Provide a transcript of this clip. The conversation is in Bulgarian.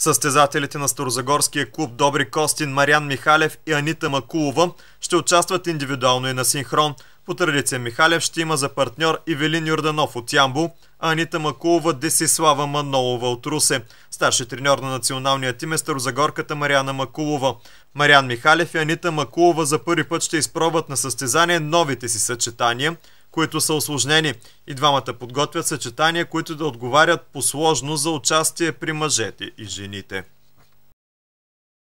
Състезателите на Старозагорския клуб Добри Костин, Мариан Михалев и Анита Макулова ще участват индивидуално и на синхрон. По традиция Михалев ще има за партньор Ивелин Юрданов от Ямбо, а Анита Макулова Десислава Манолова от Русе. Старши треньор на националния тим е старозагорката Мариана Макулова. Мариан Михалев и Анита Макулова за първи път ще изпробват на състезание новите си съчетания – които са осложнени. И двамата подготвят съчетания, които да отговарят по сложно за участие при мъжете и жените.